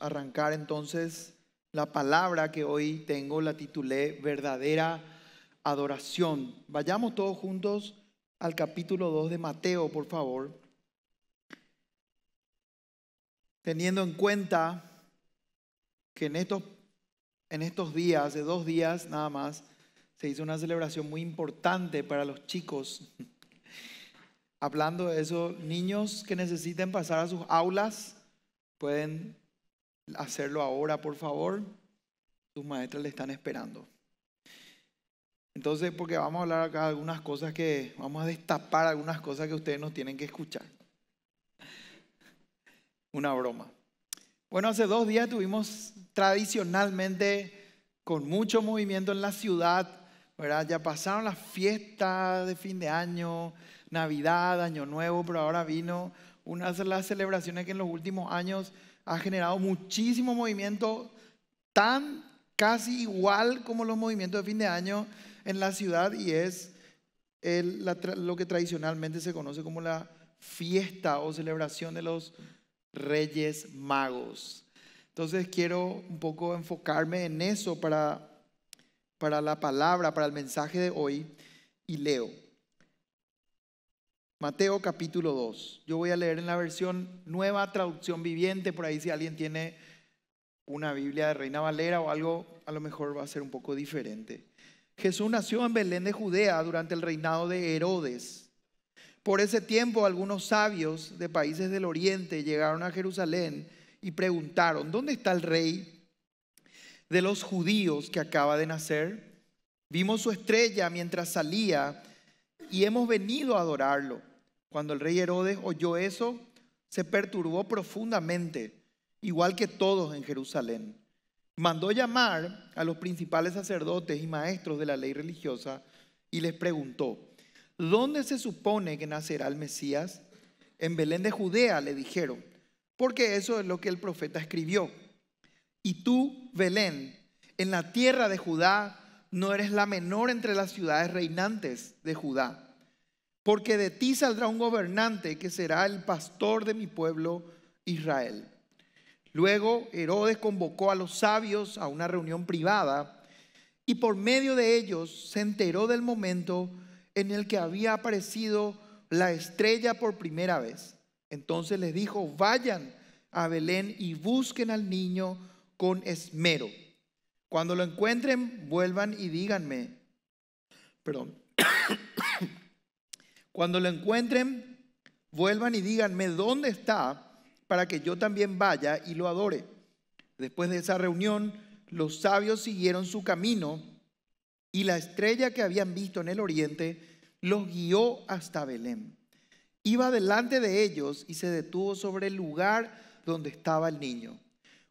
arrancar entonces la palabra que hoy tengo, la titulé verdadera adoración. Vayamos todos juntos al capítulo 2 de Mateo, por favor. Teniendo en cuenta que en estos, en estos días, de dos días nada más, se hizo una celebración muy importante para los chicos. Hablando de eso, niños que necesiten pasar a sus aulas pueden hacerlo ahora, por favor. Tus maestras le están esperando. Entonces, porque vamos a hablar acá de algunas cosas que, vamos a destapar algunas cosas que ustedes nos tienen que escuchar. Una broma. Bueno, hace dos días tuvimos tradicionalmente con mucho movimiento en la ciudad, ¿verdad? Ya pasaron las fiestas de fin de año, Navidad, Año Nuevo, pero ahora vino una de las celebraciones que en los últimos años ha generado muchísimo movimiento, tan casi igual como los movimientos de fin de año en la ciudad y es lo que tradicionalmente se conoce como la fiesta o celebración de los Reyes Magos. Entonces quiero un poco enfocarme en eso para, para la palabra, para el mensaje de hoy y leo. Mateo capítulo 2. Yo voy a leer en la versión nueva traducción viviente, por ahí si alguien tiene una Biblia de Reina Valera o algo, a lo mejor va a ser un poco diferente. Jesús nació en Belén de Judea durante el reinado de Herodes. Por ese tiempo algunos sabios de países del oriente llegaron a Jerusalén y preguntaron, ¿dónde está el rey de los judíos que acaba de nacer? Vimos su estrella mientras salía y hemos venido a adorarlo. Cuando el rey Herodes oyó eso, se perturbó profundamente, igual que todos en Jerusalén. Mandó llamar a los principales sacerdotes y maestros de la ley religiosa y les preguntó, ¿dónde se supone que nacerá el Mesías? En Belén de Judea, le dijeron, porque eso es lo que el profeta escribió. Y tú, Belén, en la tierra de Judá, no eres la menor entre las ciudades reinantes de Judá, porque de ti saldrá un gobernante que será el pastor de mi pueblo Israel. Luego Herodes convocó a los sabios a una reunión privada y por medio de ellos se enteró del momento en el que había aparecido la estrella por primera vez. Entonces les dijo, vayan a Belén y busquen al niño con esmero. Cuando lo encuentren, vuelvan y díganme. Perdón. Cuando lo encuentren, vuelvan y díganme dónde está para que yo también vaya y lo adore. Después de esa reunión, los sabios siguieron su camino y la estrella que habían visto en el oriente los guió hasta Belén. Iba delante de ellos y se detuvo sobre el lugar donde estaba el niño.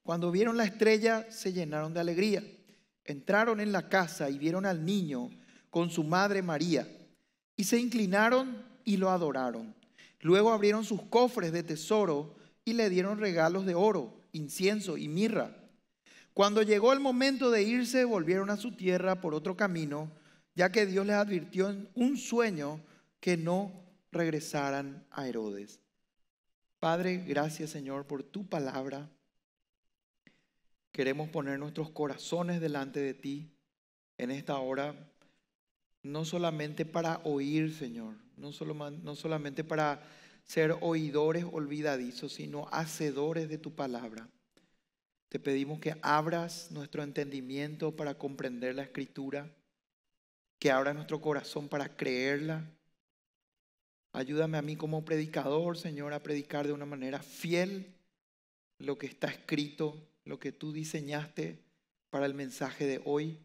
Cuando vieron la estrella se llenaron de alegría. Entraron en la casa y vieron al niño con su madre María, y se inclinaron y lo adoraron. Luego abrieron sus cofres de tesoro y le dieron regalos de oro, incienso y mirra. Cuando llegó el momento de irse, volvieron a su tierra por otro camino, ya que Dios les advirtió en un sueño que no regresaran a Herodes. Padre, gracias Señor por tu palabra queremos poner nuestros corazones delante de ti en esta hora, no solamente para oír, Señor, no, solo, no solamente para ser oidores olvidadizos, sino hacedores de tu palabra. Te pedimos que abras nuestro entendimiento para comprender la escritura, que abras nuestro corazón para creerla. Ayúdame a mí como predicador, Señor, a predicar de una manera fiel lo que está escrito lo que tú diseñaste para el mensaje de hoy.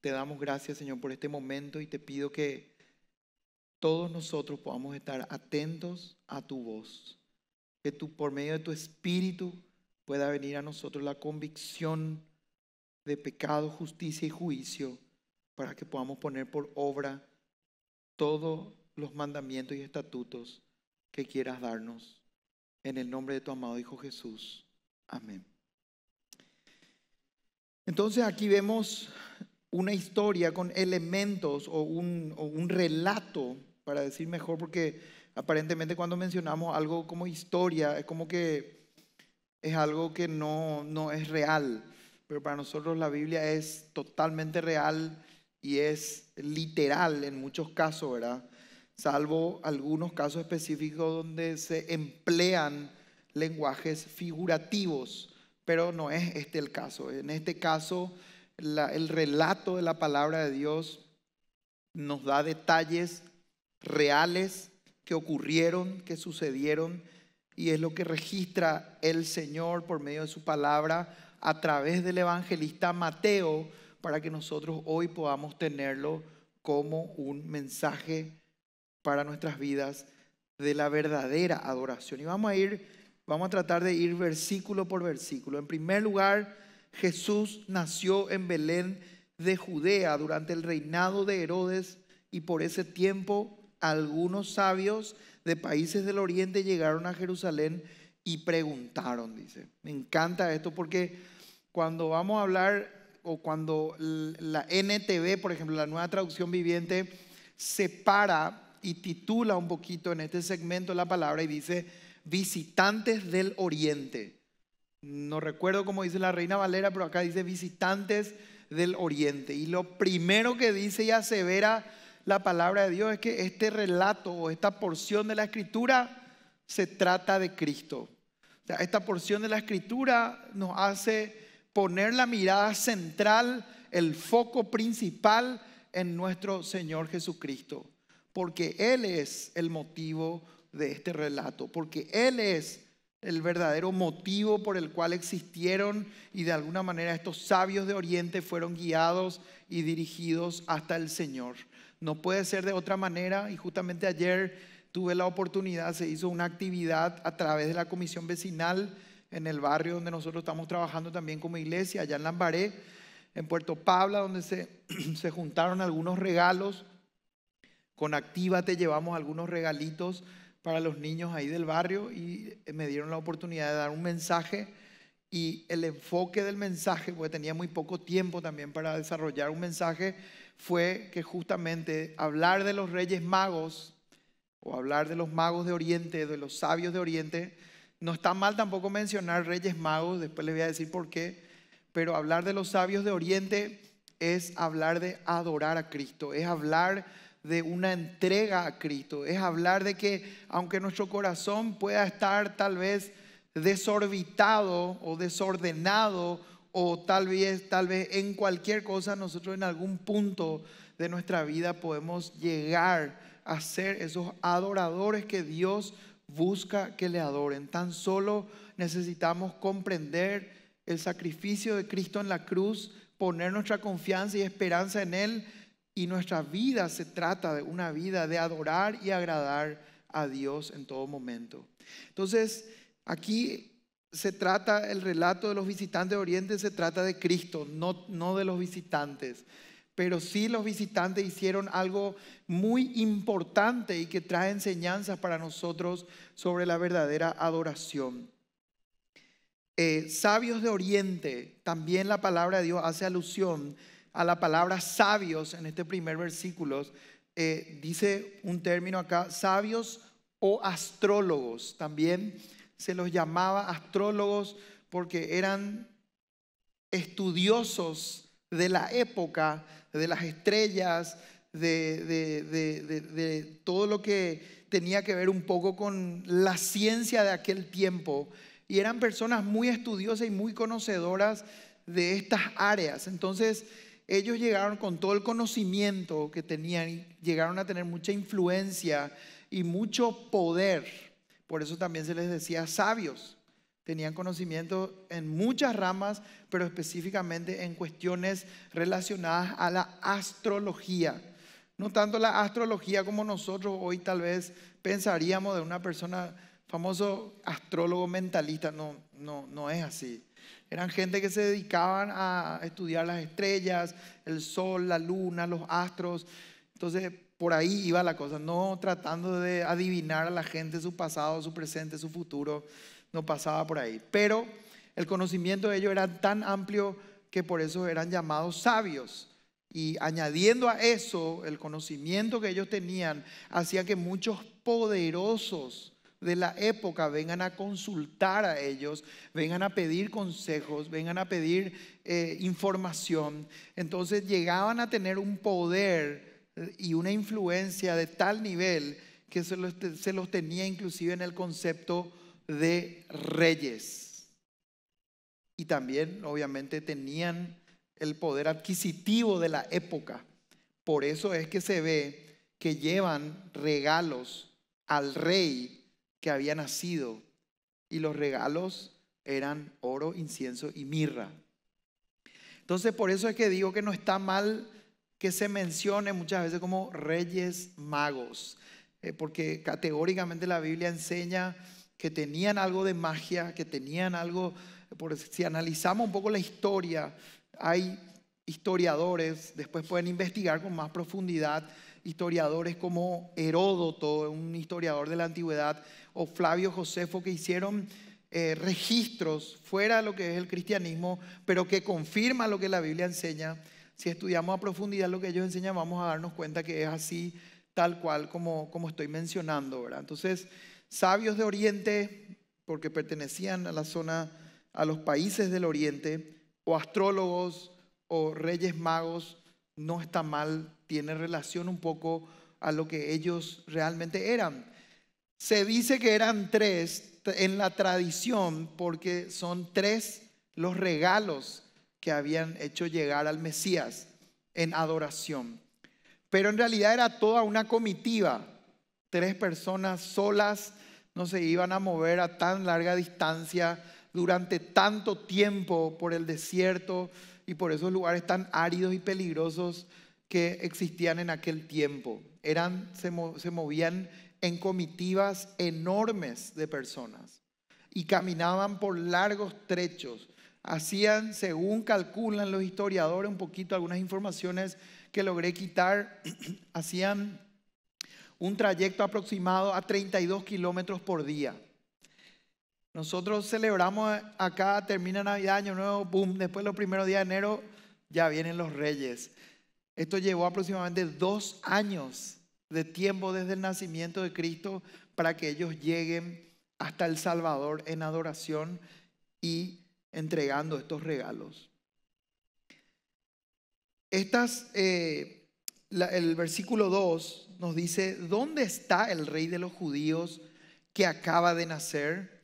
Te damos gracias, Señor, por este momento y te pido que todos nosotros podamos estar atentos a tu voz. Que tú, por medio de tu espíritu, pueda venir a nosotros la convicción de pecado, justicia y juicio para que podamos poner por obra todos los mandamientos y estatutos que quieras darnos. En el nombre de tu amado Hijo Jesús. Amén. Entonces aquí vemos una historia con elementos o un, relato, para decir mejor, porque aparentemente cuando mencionamos algo como historia, es como que es algo que no, no es real, pero para nosotros la Biblia es totalmente real y es literal en muchos casos, ¿verdad? Salvo algunos casos específicos donde se emplean lenguajes figurativos pero no es este el caso. En este caso, el relato de la palabra de Dios nos da detalles reales que ocurrieron, que sucedieron, y es lo que registra el Señor por medio de su palabra a través del evangelista Mateo para que nosotros hoy podamos tenerlo como un mensaje para nuestras vidas de la verdadera adoración. Y vamos a ir Vamos a tratar de ir versículo por versículo. En primer lugar, Jesús nació en Belén de Judea durante el reinado de Herodes y por ese tiempo algunos sabios de países del oriente llegaron a Jerusalén y preguntaron, dice. Me encanta esto porque cuando vamos a hablar o cuando la NTV, por ejemplo, la nueva traducción viviente, separa y titula un poquito en este segmento la palabra y dice, visitantes del oriente. No recuerdo cómo dice la reina Valera, pero acá dice visitantes del oriente. Y lo primero que dice y asevera la palabra de Dios es que este relato o esta porción de la escritura se trata de Cristo. esta porción de la escritura nos hace poner la mirada central, el foco principal en nuestro Señor Jesucristo, porque Él es el motivo de este relato, porque Él es el verdadero motivo por el cual existieron y de alguna manera estos sabios de Oriente fueron guiados y dirigidos hasta el Señor. No puede ser de otra manera y justamente ayer tuve la oportunidad, se hizo una actividad a través de la comisión vecinal en el barrio donde nosotros estamos trabajando también como iglesia, allá en Lambaré, en Puerto Pabla, donde se, se juntaron algunos regalos. Con Activa te llevamos algunos regalitos para los niños ahí del barrio y eh, me dieron la oportunidad de dar un mensaje y el enfoque del mensaje, porque tenía muy poco tiempo también para desarrollar un mensaje, fue que justamente hablar de los reyes magos o hablar de los magos de Oriente, de los sabios de Oriente, no está mal tampoco mencionar reyes magos, después les voy a decir por qué, pero hablar de los sabios de Oriente es hablar de adorar a Cristo, es hablar de una entrega a Cristo, es hablar de que aunque nuestro corazón pueda estar tal vez desorbitado o desordenado o tal vez, tal vez en cualquier cosa, nosotros en algún punto de nuestra vida podemos llegar a ser esos adoradores que Dios busca que le adoren. Tan solo necesitamos comprender el sacrificio de Cristo en la cruz, poner nuestra confianza y esperanza en Él y nuestra vida se trata de una vida de adorar y agradar a Dios en todo momento. Entonces, aquí se trata, el relato de los visitantes de Oriente se trata de Cristo, no, no de los visitantes. Pero sí los visitantes hicieron algo muy importante y que trae enseñanzas para nosotros sobre la verdadera adoración. Eh, sabios de Oriente, también la palabra de Dios hace alusión a la palabra sabios en este primer versículo, eh, dice un término acá, sabios o astrólogos. También se los llamaba astrólogos porque eran estudiosos de la época, de las estrellas, de, todo lo que tenía que ver un poco con la ciencia de aquel tiempo. Y eran personas muy estudiosas y muy conocedoras de estas áreas. Entonces, ellos llegaron con todo el conocimiento que tenían, llegaron a tener mucha influencia y mucho poder. Por eso también se les decía sabios. Tenían conocimiento en muchas ramas, pero específicamente en cuestiones relacionadas a la astrología. No tanto la astrología como nosotros hoy tal vez pensaríamos de una persona famoso astrólogo mentalista. No, no, no es así. Eran gente que se dedicaban a estudiar las estrellas, el sol, la luna, los astros. Entonces, por ahí iba la cosa, no tratando de adivinar a la gente su pasado, su presente, su futuro, no pasaba por ahí. Pero el conocimiento de ellos era tan amplio que por eso eran llamados sabios. Y añadiendo a eso, el conocimiento que ellos tenían hacía que muchos poderosos de la época, vengan a consultar a ellos, vengan a pedir consejos, vengan a pedir eh, información. Entonces llegaban a tener un poder eh, y una influencia de tal nivel que se los, se los tenía inclusive en el concepto de reyes. Y también, obviamente, tenían el poder adquisitivo de la época. Por eso es que se ve que llevan regalos al rey que había nacido y los regalos eran oro, incienso y mirra. Entonces por eso es que digo que no está mal que se mencione muchas veces como reyes magos, eh, porque categóricamente la Biblia enseña que tenían algo de magia, que tenían algo, por, si analizamos un poco la historia, hay historiadores, después pueden investigar con más profundidad, historiadores como Heródoto, un historiador de la antigüedad, o Flavio Josefo, que hicieron eh, registros fuera de lo que es el cristianismo, pero que confirma lo que la Biblia enseña. Si estudiamos a profundidad lo que ellos enseñan, vamos a darnos cuenta que es así, tal cual como, como estoy mencionando, ¿verdad? Entonces, sabios de Oriente, porque pertenecían a la zona, a los países del Oriente, o astrólogos o reyes magos, no está mal tiene relación un poco a lo que ellos realmente eran. Se dice que eran tres en la tradición porque son tres los regalos que habían hecho llegar al Mesías en adoración. Pero en realidad era toda una comitiva, tres personas solas, no se iban a mover a tan larga distancia durante tanto tiempo por el desierto y por esos lugares tan áridos y peligrosos que existían en aquel tiempo. Eran, se, se movían en comitivas enormes de personas y caminaban por largos trechos. Hacían, según calculan los historiadores, un poquito algunas informaciones que logré quitar, hacían un trayecto aproximado a 32 kilómetros por día. Nosotros celebramos acá, termina Navidad, Año Nuevo, boom, después los primeros días de enero ya vienen los reyes. Esto llevó aproximadamente dos años de tiempo desde el nacimiento de Cristo para que ellos lleguen hasta el Salvador en adoración y entregando estos regalos. Estas, eh, el versículo 2 nos dice, ¿dónde está el rey de los judíos que acaba de nacer?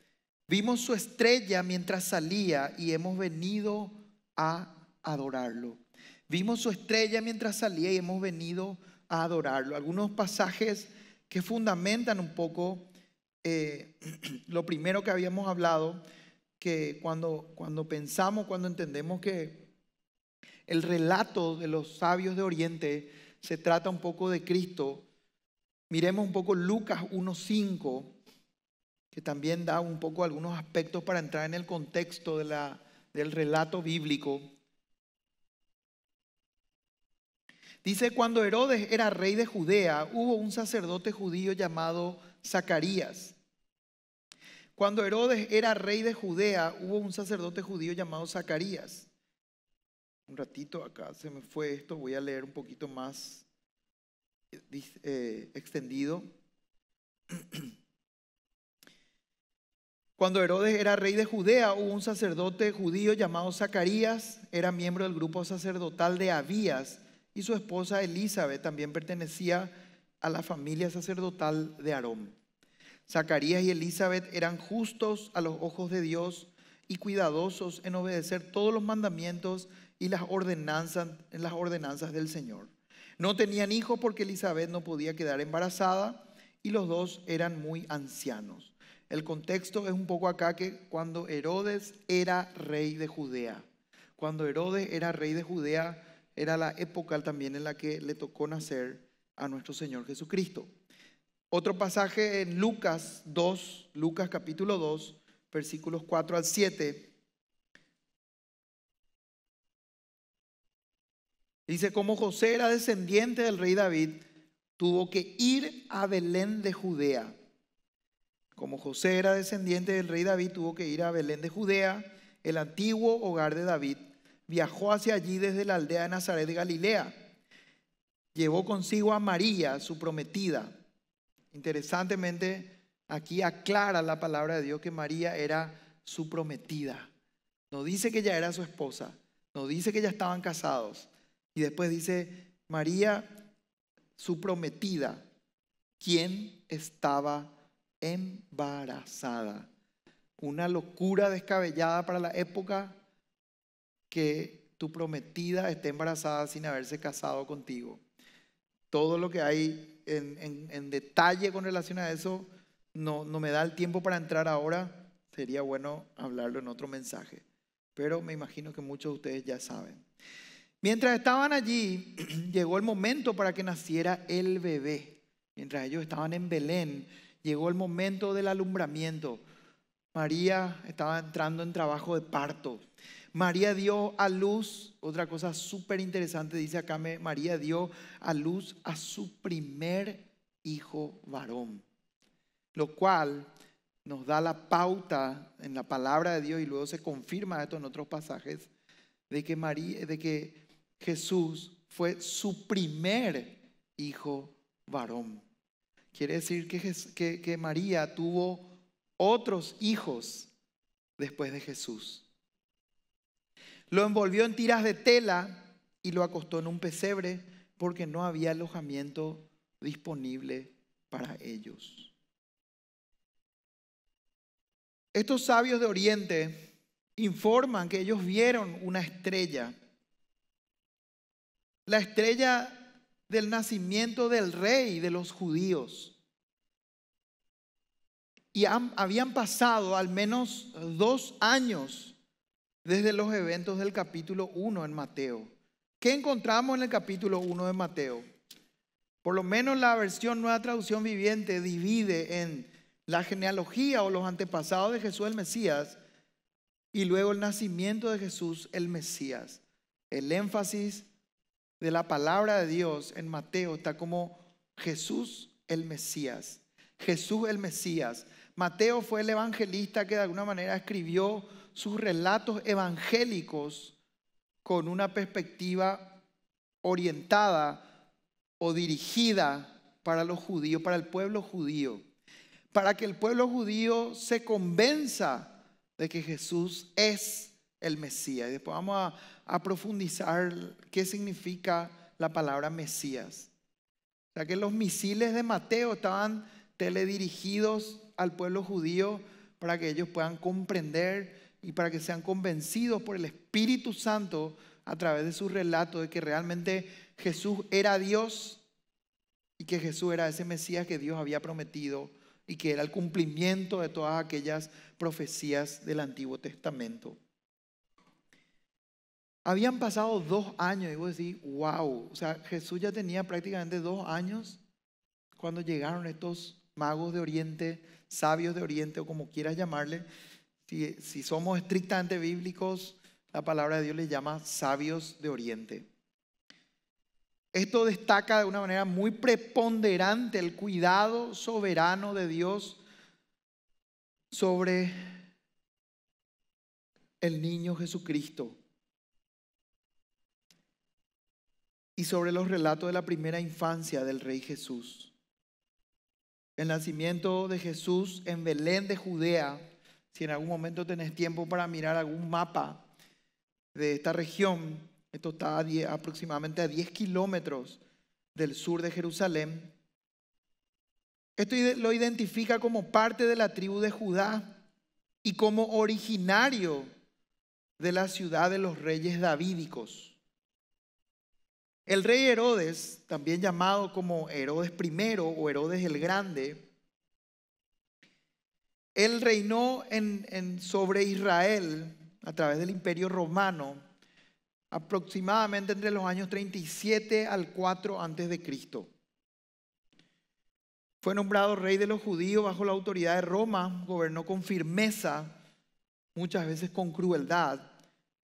Vimos su estrella mientras salía y hemos venido a adorarlo. Vimos su estrella mientras salía y hemos venido a adorarlo. Algunos pasajes que fundamentan un poco eh, lo primero que habíamos hablado, que cuando, cuando pensamos, cuando entendemos que el relato de los sabios de Oriente se trata un poco de Cristo, miremos un poco Lucas 1.5, que también da un poco algunos aspectos para entrar en el contexto de la, del relato bíblico. Dice, cuando Herodes era rey de Judea, hubo un sacerdote judío llamado Zacarías. Cuando Herodes era rey de Judea, hubo un sacerdote judío llamado Zacarías. Un ratito acá se me fue esto, voy a leer un poquito más eh, eh, extendido. Cuando Herodes era rey de Judea, hubo un sacerdote judío llamado Zacarías, era miembro del grupo sacerdotal de Abías y su esposa Elizabeth también pertenecía a la familia sacerdotal de Aarón. Zacarías y Elizabeth eran justos a los ojos de Dios y cuidadosos en obedecer todos los mandamientos y las ordenanzas, las ordenanzas del Señor. No tenían hijos porque Elizabeth no podía quedar embarazada y los dos eran muy ancianos. El contexto es un poco acá que cuando Herodes era rey de Judea. Cuando Herodes era rey de Judea, era la época también en la que le tocó nacer a nuestro Señor Jesucristo. Otro pasaje en Lucas 2, Lucas capítulo 2, versículos 4 al 7. Dice, como José era descendiente del rey David, tuvo que ir a Belén de Judea. Como José era descendiente del rey David, tuvo que ir a Belén de Judea, el antiguo hogar de David, viajó hacia allí desde la aldea de Nazaret de Galilea. Llevó consigo a María, su prometida. Interesantemente, aquí aclara la palabra de Dios que María era su prometida. No dice que ya era su esposa, no dice que ya estaban casados. Y después dice, María, su prometida, quien estaba embarazada. Una locura descabellada para la época, que tu prometida esté embarazada sin haberse casado contigo. Todo lo que hay en, detalle con relación a eso, no, no me da el tiempo para entrar ahora. Sería bueno hablarlo en otro mensaje. Pero me imagino que muchos de ustedes ya saben. Mientras estaban allí, llegó el momento para que naciera el bebé. Mientras ellos estaban en Belén, llegó el momento del alumbramiento. María estaba entrando en trabajo de parto. María dio a luz, otra cosa súper interesante, dice acá, María dio a luz a su primer hijo varón, lo cual nos da la pauta en la palabra de Dios y luego se confirma esto en otros pasajes, de que, María, de que Jesús fue su primer hijo varón. Quiere decir que María tuvo otros hijos después de Jesús. Lo envolvió en tiras de tela y lo acostó en un pesebre porque no había alojamiento disponible para ellos. Estos sabios de Oriente informan que ellos vieron una estrella, la estrella del nacimiento del rey de los judíos. Y habían pasado al menos dos años desde los eventos del capítulo 1 en Mateo. ¿Qué encontramos en el capítulo 1 de Mateo? Por lo menos la versión Nueva Traducción Viviente divide en la genealogía o los antepasados de Jesús el Mesías y luego el nacimiento de Jesús el Mesías. El énfasis de la palabra de Dios en Mateo está como Jesús el Mesías. Jesús el Mesías. Mateo fue el evangelista que de alguna manera escribió sus relatos evangélicos con una perspectiva orientada o dirigida para los judíos, para el pueblo judío, para que el pueblo judío se convenza de que Jesús es el Mesías. Y después vamos a, a profundizar qué significa la palabra Mesías. O sea que los misiles de Mateo estaban teledirigidos al pueblo judío para que ellos puedan comprender y para que sean convencidos por el Espíritu Santo a través de su relato de que realmente Jesús era Dios y que Jesús era ese Mesías que Dios había prometido y que era el cumplimiento de todas aquellas profecías del Antiguo Testamento. Habían pasado dos años y vos decís, wow, o sea, Jesús ya tenía prácticamente dos años cuando llegaron estos magos de Oriente, sabios de Oriente o como quieras llamarle, si, somos estrictamente bíblicos, la palabra de Dios les llama sabios de oriente. Esto destaca de una manera muy preponderante el cuidado soberano de Dios sobre el niño Jesucristo y sobre los relatos de la primera infancia del rey Jesús. El nacimiento de Jesús en Belén de Judea si en algún momento tenés tiempo para mirar algún mapa de esta región, esto está aproximadamente a 10 kilómetros del sur de Jerusalén. Esto lo identifica como parte de la tribu de Judá y como originario de la ciudad de los reyes davídicos. El rey Herodes, también llamado como Herodes I o Herodes el Grande, él reinó sobre Israel a través del imperio romano aproximadamente entre los años 37 al 4 antes de Cristo. Fue nombrado rey de los judíos bajo la autoridad de Roma, gobernó con firmeza, muchas veces con crueldad,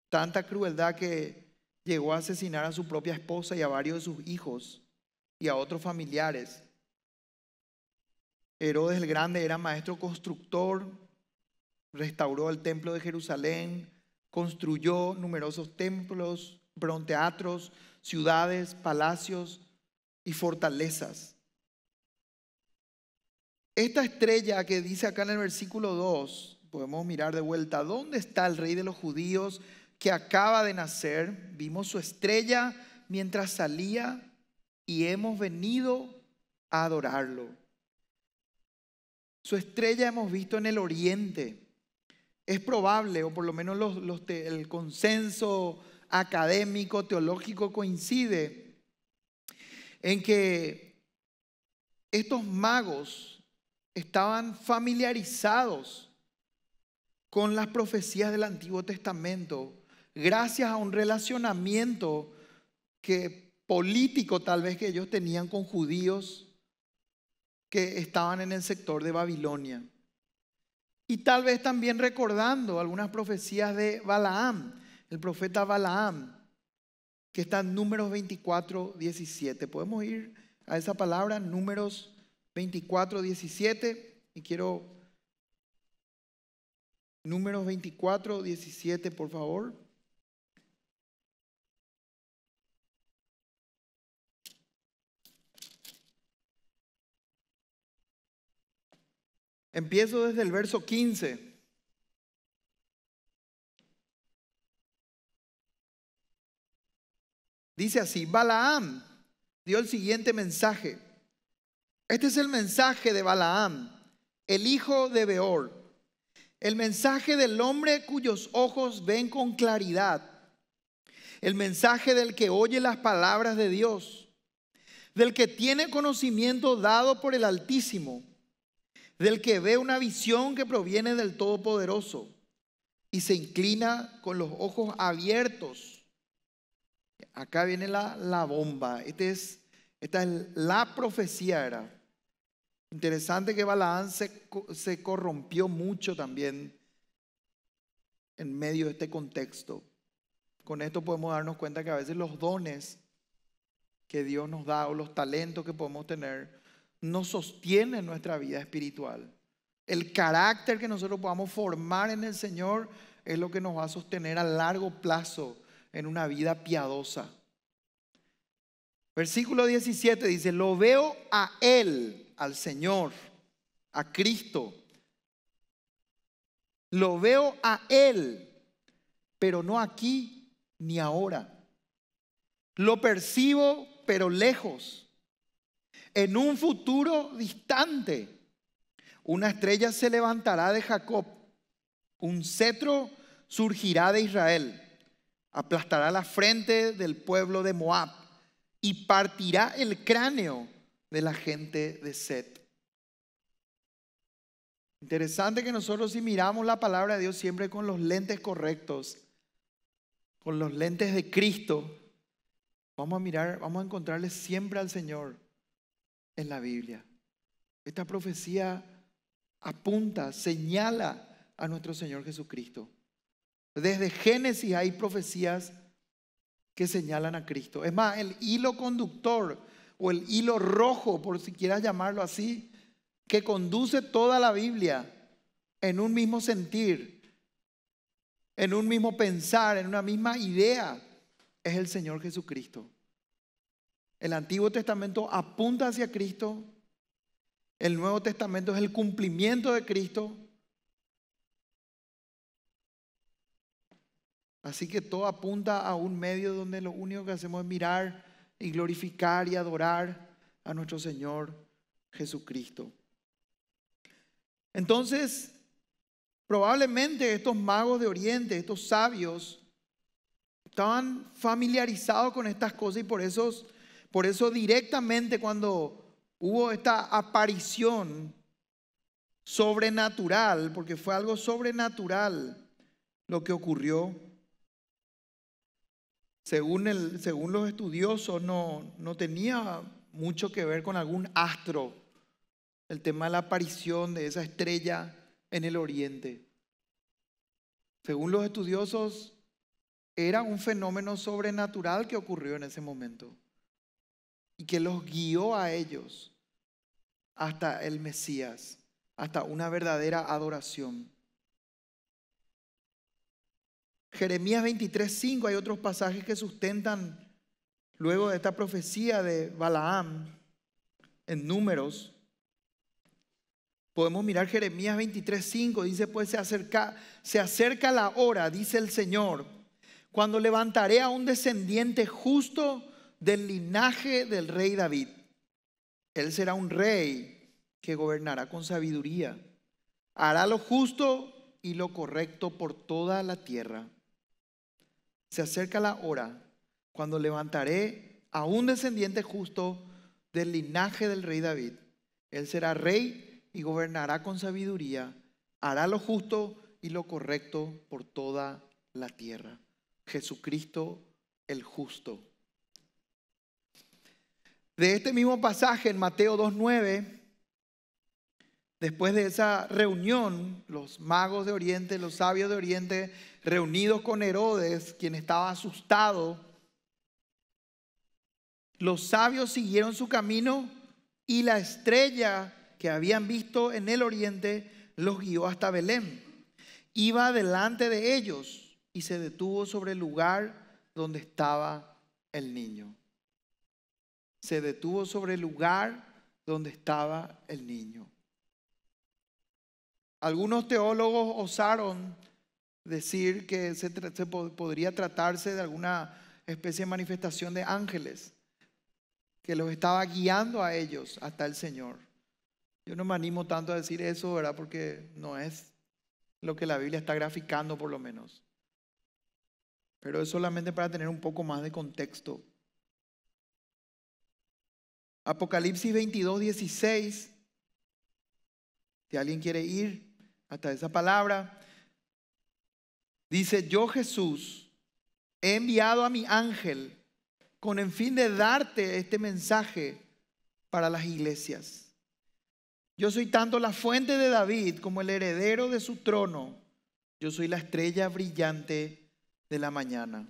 tanta crueldad que llegó a asesinar a su propia esposa y a varios de sus hijos y a otros familiares. Herodes el Grande era maestro constructor, restauró el templo de Jerusalén, construyó numerosos templos, teatros, ciudades, palacios y fortalezas. Esta estrella que dice acá en el versículo 2, podemos mirar de vuelta, ¿dónde está el rey de los judíos que acaba de nacer? Vimos su estrella mientras salía y hemos venido a adorarlo. Su estrella hemos visto en el oriente. Es probable, o por lo menos el consenso académico, teológico coincide en que estos magos estaban familiarizados con las profecías del Antiguo Testamento, gracias a un relacionamiento que, político tal vez que ellos tenían con judíos, que estaban en el sector de Babilonia. Y tal vez también recordando algunas profecías de Balaam, el profeta Balaam, que está en números 24, 17. Podemos ir a esa palabra, números 24, 17, y quiero números 24, 17, por favor. Empiezo desde el verso 15. Dice así, Balaam dio el siguiente mensaje. Este es el mensaje de Balaam, el hijo de Beor. El mensaje del hombre cuyos ojos ven con claridad. El mensaje del que oye las palabras de Dios. Del que tiene conocimiento dado por el Altísimo del que ve una visión que proviene del Todopoderoso y se inclina con los ojos abiertos. Acá viene la, bomba. Este es, esta es la profecía. Era. Interesante que Balaán se, se corrompió mucho también en medio de este contexto. Con esto podemos darnos cuenta que a veces los dones que Dios nos da o los talentos que podemos tener no sostiene nuestra vida espiritual. El carácter que nosotros podamos formar en el Señor es lo que nos va a sostener a largo plazo en una vida piadosa. Versículo 17 dice, lo veo a Él, al Señor, a Cristo. Lo veo a Él, pero no aquí ni ahora. Lo percibo, pero lejos. En un futuro distante, una estrella se levantará de Jacob, un cetro surgirá de Israel, aplastará la frente del pueblo de Moab y partirá el cráneo de la gente de Set. Interesante que nosotros si miramos la palabra de Dios siempre con los lentes correctos, con los lentes de Cristo, vamos a mirar, vamos a encontrarle siempre al Señor en la Biblia. Esta profecía apunta, señala a nuestro Señor Jesucristo. Desde Génesis hay profecías que señalan a Cristo. Es más, el hilo conductor o el hilo rojo, por si quieras llamarlo así, que conduce toda la Biblia en un mismo sentir, en un mismo pensar, en una misma idea, es el Señor Jesucristo. El Antiguo Testamento apunta hacia Cristo. El Nuevo Testamento es el cumplimiento de Cristo. Así que todo apunta a un medio donde lo único que hacemos es mirar y glorificar y adorar a nuestro Señor Jesucristo. Entonces, probablemente estos magos de Oriente, estos sabios, estaban familiarizados con estas cosas y por eso por eso directamente cuando hubo esta aparición sobrenatural, porque fue algo sobrenatural lo que ocurrió, según, el, según los estudiosos no, no tenía mucho que ver con algún astro el tema de la aparición de esa estrella en el oriente. Según los estudiosos, era un fenómeno sobrenatural que ocurrió en ese momento y que los guió a ellos hasta el Mesías, hasta una verdadera adoración. Jeremías 23:5 hay otros pasajes que sustentan luego de esta profecía de Balaam en números. Podemos mirar Jeremías 23:5, dice pues se acerca, se acerca la hora, dice el Señor, cuando levantaré a un descendiente justo del linaje del rey David. Él será un rey que gobernará con sabiduría, hará lo justo y lo correcto por toda la tierra. Se acerca la hora cuando levantaré a un descendiente justo del linaje del rey David. Él será rey y gobernará con sabiduría, hará lo justo y lo correcto por toda la tierra. Jesucristo el justo. De este mismo pasaje en Mateo 2.9, después de esa reunión, los magos de Oriente, los sabios de Oriente, reunidos con Herodes, quien estaba asustado, los sabios siguieron su camino y la estrella que habían visto en el oriente los guió hasta Belén. Iba delante de ellos y se detuvo sobre el lugar donde estaba el niño se detuvo sobre el lugar donde estaba el niño. Algunos teólogos osaron decir que se, podría tratarse de alguna especie de manifestación de ángeles que los estaba guiando a ellos hasta el Señor. Yo no me animo tanto a decir eso, ¿verdad? Porque no es lo que la Biblia está graficando por lo menos. Pero es solamente para tener un poco más de contexto. Apocalipsis 22, 16. Si alguien quiere ir hasta esa palabra, dice, yo Jesús he enviado a mi ángel con el fin de darte este mensaje para las iglesias. Yo soy tanto la fuente de David como el heredero de su trono. Yo soy la estrella brillante de la mañana.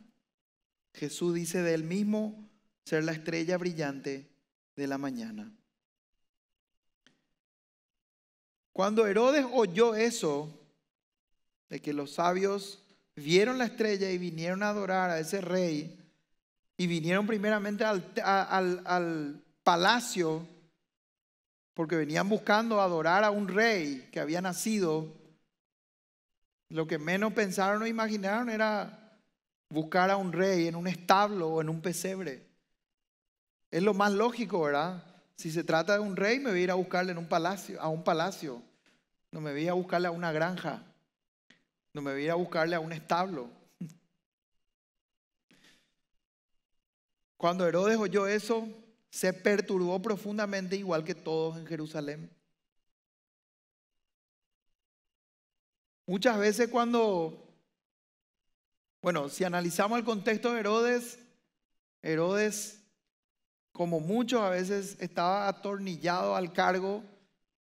Jesús dice de él mismo ser la estrella brillante de la mañana. Cuando Herodes oyó eso, de que los sabios vieron la estrella y vinieron a adorar a ese rey, y vinieron primeramente al, al palacio, porque venían buscando adorar a un rey que había nacido, lo que menos pensaron o imaginaron era buscar a un rey en un establo o en un pesebre. Es lo más lógico, ¿verdad? Si se trata de un rey, me voy a ir a buscarle en un palacio, a un palacio. No me voy a buscarle a una granja. No me voy a buscarle a un establo. Cuando Herodes oyó eso, se perturbó profundamente, igual que todos en Jerusalén. Muchas veces cuando, bueno, si analizamos el contexto de Herodes, Herodes como muchos a veces estaba atornillado al cargo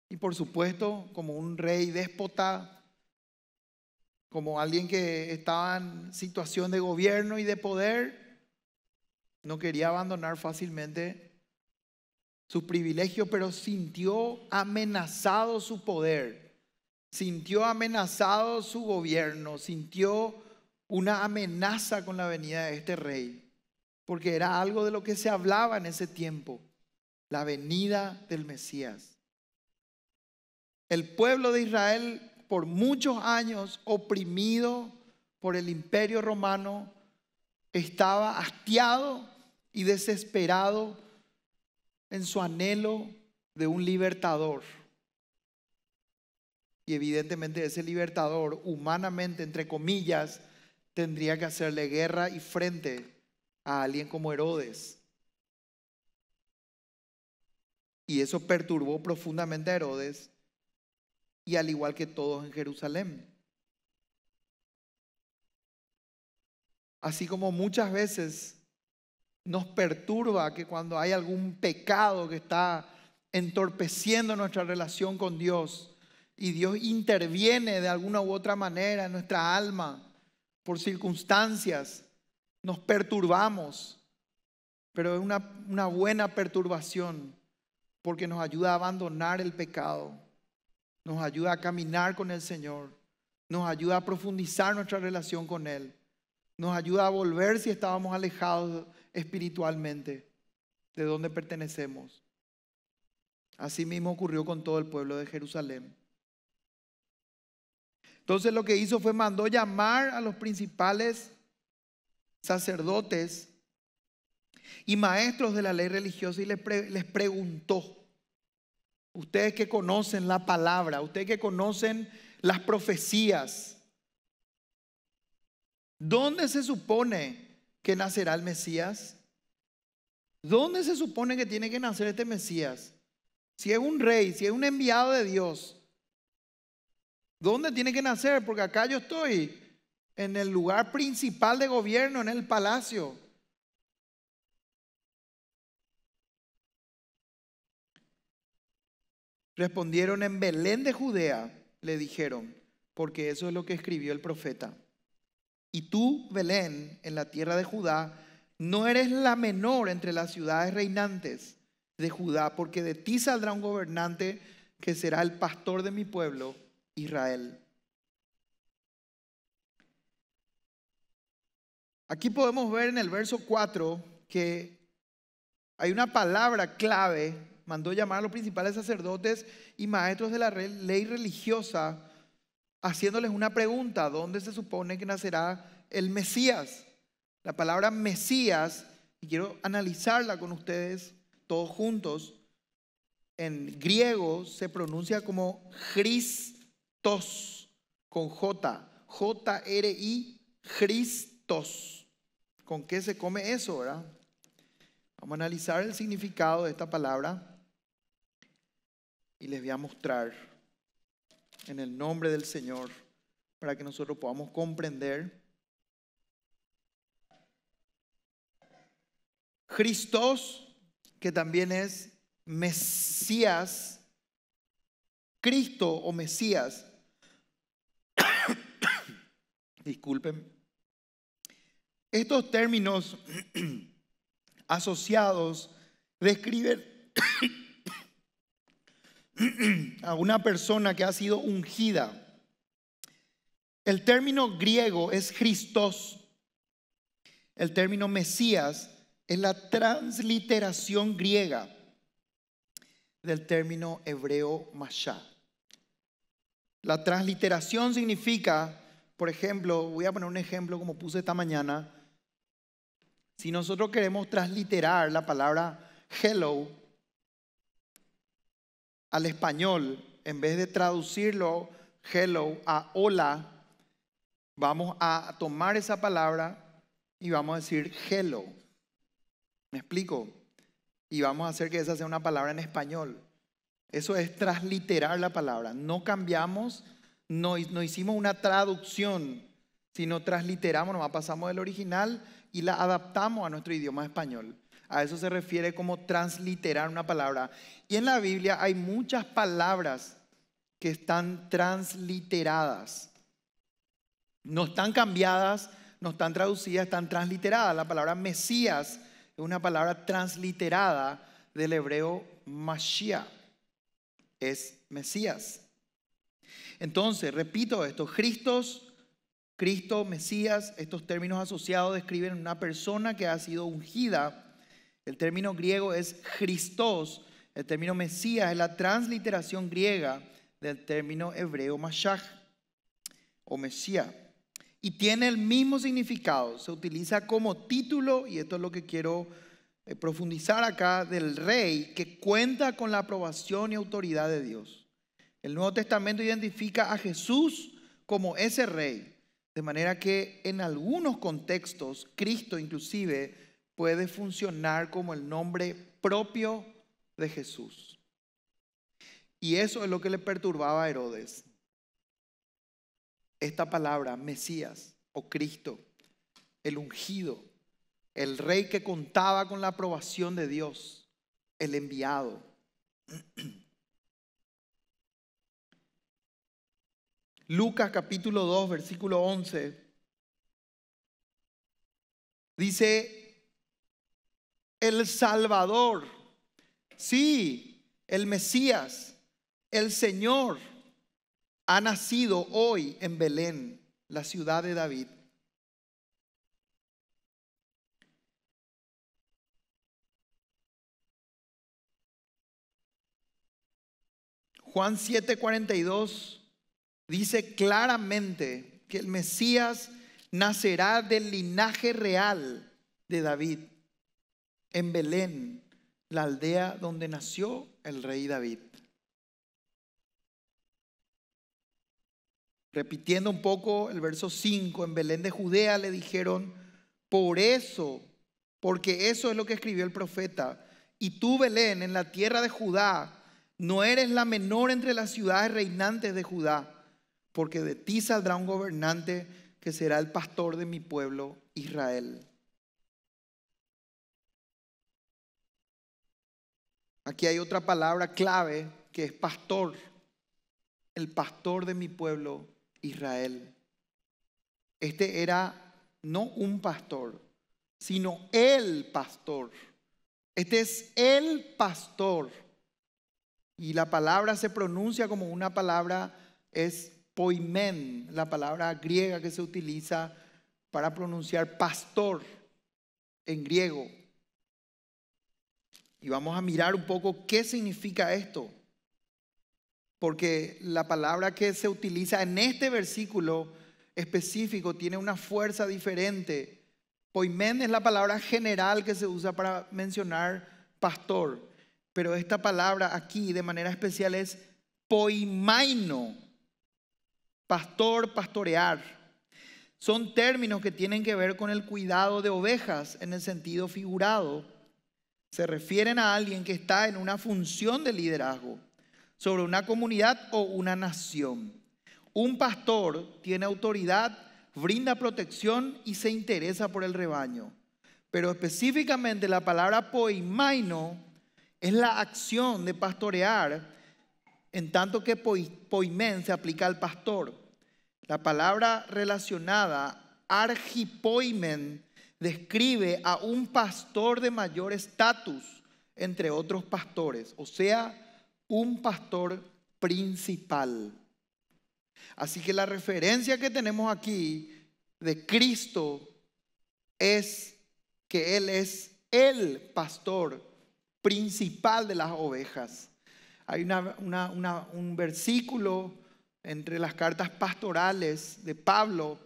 y por supuesto como un rey déspota, como alguien que estaba en situación de gobierno y de poder, no quería abandonar fácilmente su privilegio, pero sintió amenazado su poder, sintió amenazado su gobierno, sintió una amenaza con la venida de este rey porque era algo de lo que se hablaba en ese tiempo, la venida del Mesías. El pueblo de Israel por muchos años oprimido por el imperio romano estaba hastiado y desesperado en su anhelo de un libertador. Y evidentemente ese libertador, humanamente, entre comillas, tendría que hacerle guerra y frente a alguien como Herodes. Y eso perturbó profundamente a Herodes y al igual que todos en Jerusalén. Así como muchas veces nos perturba que cuando hay algún pecado que está entorpeciendo nuestra relación con Dios y Dios interviene de alguna u otra manera en nuestra alma por circunstancias, nos perturbamos, pero es una, una buena perturbación porque nos ayuda a abandonar el pecado, nos ayuda a caminar con el Señor, nos ayuda a profundizar nuestra relación con Él, nos ayuda a volver si estábamos alejados espiritualmente de donde pertenecemos. Así mismo ocurrió con todo el pueblo de Jerusalén. Entonces lo que hizo fue mandó llamar a los principales sacerdotes y maestros de la ley religiosa y les, preguntó, ustedes que conocen la palabra, ustedes que conocen las profecías, ¿dónde se supone que nacerá el Mesías? ¿Dónde se supone que tiene que nacer este Mesías? Si es un rey, si es un enviado de Dios, ¿dónde tiene que nacer? Porque acá yo estoy en el lugar principal de gobierno, en el palacio. Respondieron en Belén de Judea, le dijeron, porque eso es lo que escribió el profeta. Y tú, Belén, en la tierra de Judá, no eres la menor entre las ciudades reinantes de Judá, porque de ti saldrá un gobernante que será el pastor de mi pueblo, Israel. Aquí podemos ver en el verso 4 que hay una palabra clave, mandó llamar a los principales sacerdotes y maestros de la ley religiosa, haciéndoles una pregunta, ¿dónde se supone que nacerá el Mesías? La palabra Mesías, y quiero analizarla con ustedes todos juntos, en griego se pronuncia como Christos, con J, J-R-I, Christos con qué se come eso, ¿verdad? Vamos a analizar el significado de esta palabra y les voy a mostrar en el nombre del Señor para que nosotros podamos comprender. Cristos, que también es Mesías, Cristo o Mesías. Disculpen, estos términos asociados describen a una persona que ha sido ungida. El término griego es Christos. El término Mesías es la transliteración griega del término hebreo Mashá. La transliteración significa, por ejemplo, voy a poner un ejemplo como puse esta mañana, si nosotros queremos transliterar la palabra hello al español, en vez de traducirlo hello a hola, vamos a tomar esa palabra y vamos a decir hello. ¿Me explico? Y vamos a hacer que esa sea una palabra en español. Eso es transliterar la palabra. No cambiamos, no, hicimos una traducción, sino transliteramos, nomás pasamos del original y la adaptamos a nuestro idioma español. A eso se refiere como transliterar una palabra. Y en la Biblia hay muchas palabras que están transliteradas. No están cambiadas, no están traducidas, están transliteradas. La palabra Mesías es una palabra transliterada del hebreo Mashiach. Es Mesías. Entonces, repito esto, Cristos Cristo, Mesías, estos términos asociados describen una persona que ha sido ungida. El término griego es Christos. El término Mesías es la transliteración griega del término hebreo Mashach o Mesía. Y tiene el mismo significado. Se utiliza como título, y esto es lo que quiero eh, profundizar acá, del rey que cuenta con la aprobación y autoridad de Dios. El Nuevo Testamento identifica a Jesús como ese rey de manera que en algunos contextos Cristo inclusive puede funcionar como el nombre propio de Jesús. Y eso es lo que le perturbaba a Herodes. Esta palabra, Mesías o Cristo, el ungido, el rey que contaba con la aprobación de Dios, el enviado. Lucas capítulo 2, versículo 11, dice, el Salvador, sí, el Mesías, el Señor, ha nacido hoy en Belén, la ciudad de David. Juan dos dice claramente que el Mesías nacerá del linaje real de David, en Belén, la aldea donde nació el rey David. Repitiendo un poco el verso 5, en Belén de Judea le dijeron, por eso, porque eso es lo que escribió el profeta, y tú Belén, en la tierra de Judá, no eres la menor entre las ciudades reinantes de Judá porque de ti saldrá un gobernante que será el pastor de mi pueblo Israel. Aquí hay otra palabra clave que es pastor, el pastor de mi pueblo Israel. Este era no un pastor, sino el pastor. Este es el pastor. Y la palabra se pronuncia como una palabra es poimen, la palabra griega que se utiliza para pronunciar pastor en griego. Y vamos a mirar un poco qué significa esto. Porque la palabra que se utiliza en este versículo específico tiene una fuerza diferente. Poimen es la palabra general que se usa para mencionar pastor, pero esta palabra aquí de manera especial es poimaino, pastor, pastorear. Son términos que tienen que ver con el cuidado de ovejas en el sentido figurado. Se refieren a alguien que está en una función de liderazgo sobre una comunidad o una nación. Un pastor tiene autoridad, brinda protección y se interesa por el rebaño. Pero específicamente la palabra poimaino es la acción de pastorear, en tanto que poimen se aplica al pastor. La palabra relacionada, argipoimen, describe a un pastor de mayor estatus entre otros pastores, o sea, un pastor principal. Así que la referencia que tenemos aquí de Cristo es que Él es el pastor principal de las ovejas. Hay un versículo entre las cartas pastorales de Pablo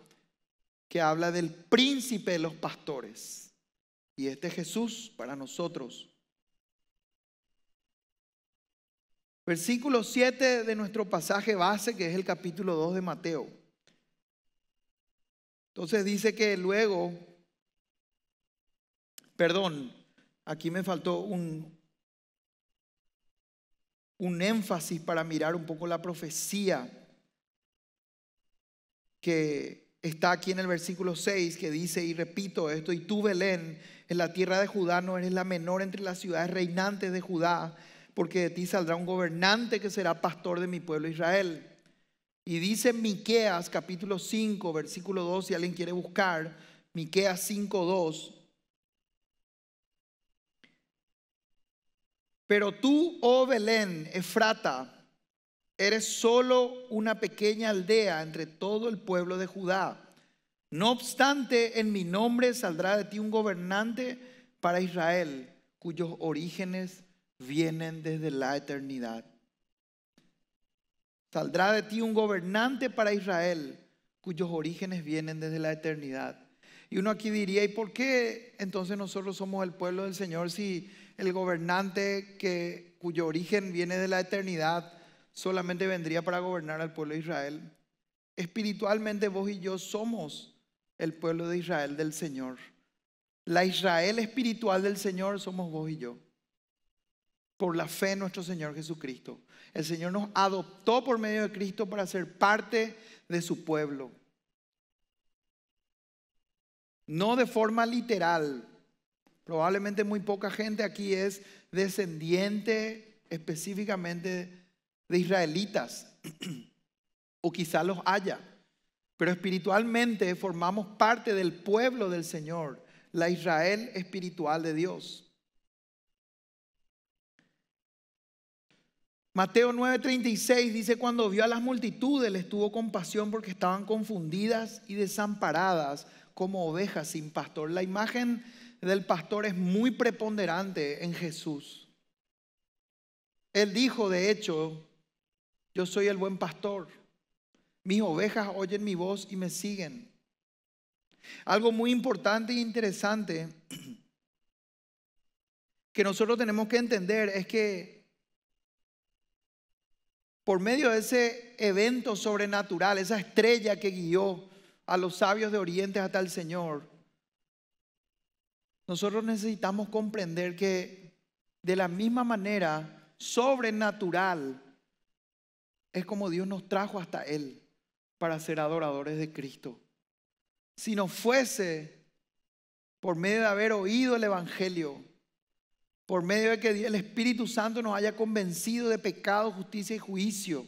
que habla del príncipe de los pastores. Y este es Jesús para nosotros. Versículo 7 de nuestro pasaje base, que es el capítulo 2 de Mateo. Entonces dice que luego, perdón, aquí me faltó un, un énfasis para mirar un poco la profecía que está aquí en el versículo 6, que dice, y repito esto, y tú Belén, en la tierra de Judá, no eres la menor entre las ciudades reinantes de Judá, porque de ti saldrá un gobernante que será pastor de mi pueblo Israel. Y dice Miqueas capítulo 5, versículo 2, si alguien quiere buscar, Miqueas 5, 2. Pero tú, oh Belén, Efrata, Eres solo una pequeña aldea entre todo el pueblo de Judá. No obstante, en mi nombre saldrá de ti un gobernante para Israel, cuyos orígenes vienen desde la eternidad. Saldrá de ti un gobernante para Israel, cuyos orígenes vienen desde la eternidad. Y uno aquí diría, ¿y por qué entonces nosotros somos el pueblo del Señor si el gobernante que, cuyo origen viene de la eternidad solamente vendría para gobernar al pueblo de Israel. Espiritualmente vos y yo somos el pueblo de Israel del Señor. La Israel espiritual del Señor somos vos y yo. Por la fe en nuestro Señor Jesucristo. El Señor nos adoptó por medio de Cristo para ser parte de su pueblo. No de forma literal. Probablemente muy poca gente aquí es descendiente específicamente de israelitas, o quizá los haya, pero espiritualmente formamos parte del pueblo del Señor, la Israel espiritual de Dios. Mateo 9:36 dice, cuando vio a las multitudes, les tuvo compasión porque estaban confundidas y desamparadas como ovejas sin pastor. La imagen del pastor es muy preponderante en Jesús. Él dijo, de hecho, yo soy el buen pastor. Mis ovejas oyen mi voz y me siguen. Algo muy importante e interesante que nosotros tenemos que entender es que por medio de ese evento sobrenatural, esa estrella que guió a los sabios de Oriente hasta el Señor, nosotros necesitamos comprender que de la misma manera sobrenatural es como Dios nos trajo hasta Él para ser adoradores de Cristo. Si no fuese por medio de haber oído el Evangelio, por medio de que el Espíritu Santo nos haya convencido de pecado, justicia y juicio,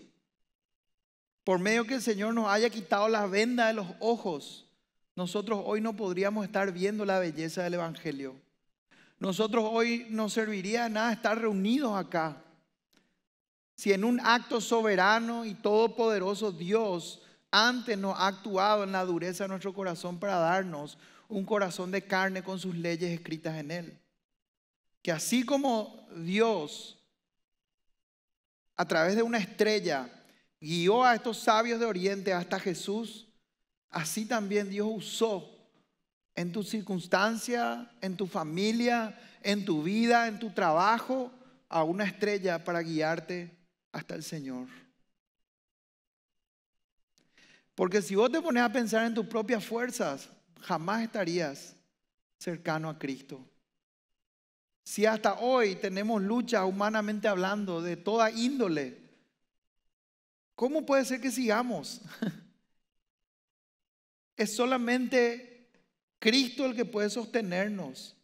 por medio de que el Señor nos haya quitado la venda de los ojos, nosotros hoy no podríamos estar viendo la belleza del Evangelio. Nosotros hoy no serviría de nada estar reunidos acá si en un acto soberano y todopoderoso Dios antes nos ha actuado en la dureza de nuestro corazón para darnos un corazón de carne con sus leyes escritas en él. Que así como Dios, a través de una estrella, guió a estos sabios de Oriente hasta Jesús, así también Dios usó en tu circunstancia, en tu familia, en tu vida, en tu trabajo, a una estrella para guiarte hasta el Señor. Porque si vos te pones a pensar en tus propias fuerzas, jamás estarías cercano a Cristo. Si hasta hoy tenemos lucha humanamente hablando de toda índole, ¿cómo puede ser que sigamos? Es solamente Cristo el que puede sostenernos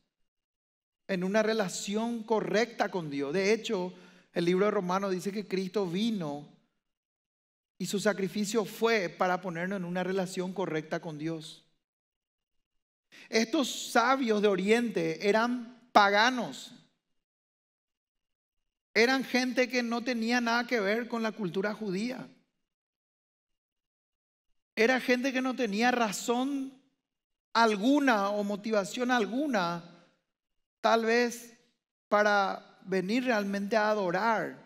en una relación correcta con Dios. De hecho, el libro de Romanos dice que Cristo vino y su sacrificio fue para ponernos en una relación correcta con Dios. Estos sabios de Oriente eran paganos. Eran gente que no tenía nada que ver con la cultura judía. Era gente que no tenía razón alguna o motivación alguna, tal vez para venir realmente a adorar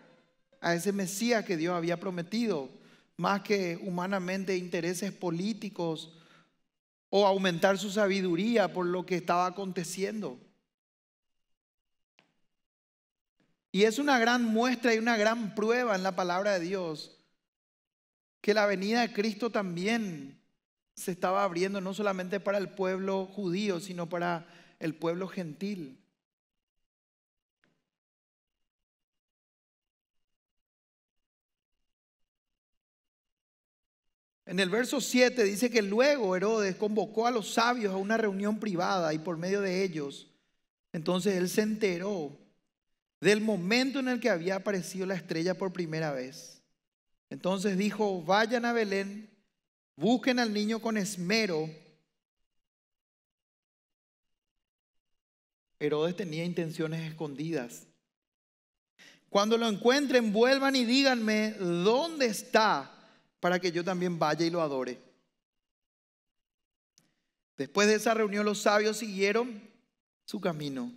a ese Mesías que Dios había prometido, más que humanamente intereses políticos o aumentar su sabiduría por lo que estaba aconteciendo. Y es una gran muestra y una gran prueba en la palabra de Dios que la venida de Cristo también se estaba abriendo no solamente para el pueblo judío, sino para el pueblo gentil. En el verso 7 dice que luego Herodes convocó a los sabios a una reunión privada y por medio de ellos, entonces él se enteró del momento en el que había aparecido la estrella por primera vez. Entonces dijo, vayan a Belén, busquen al niño con esmero. Herodes tenía intenciones escondidas. Cuando lo encuentren, vuelvan y díganme, ¿dónde está? para que yo también vaya y lo adore. Después de esa reunión los sabios siguieron su camino.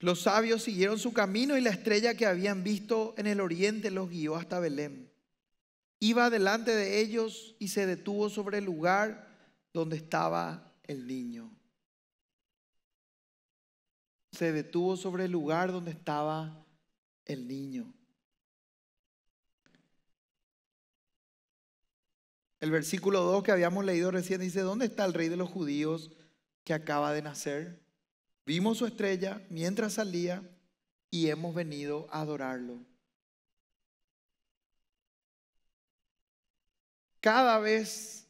Los sabios siguieron su camino y la estrella que habían visto en el oriente los guió hasta Belén. Iba delante de ellos y se detuvo sobre el lugar donde estaba el niño. Se detuvo sobre el lugar donde estaba el niño. El versículo 2 que habíamos leído recién dice, ¿dónde está el rey de los judíos que acaba de nacer? Vimos su estrella mientras salía y hemos venido a adorarlo. Cada vez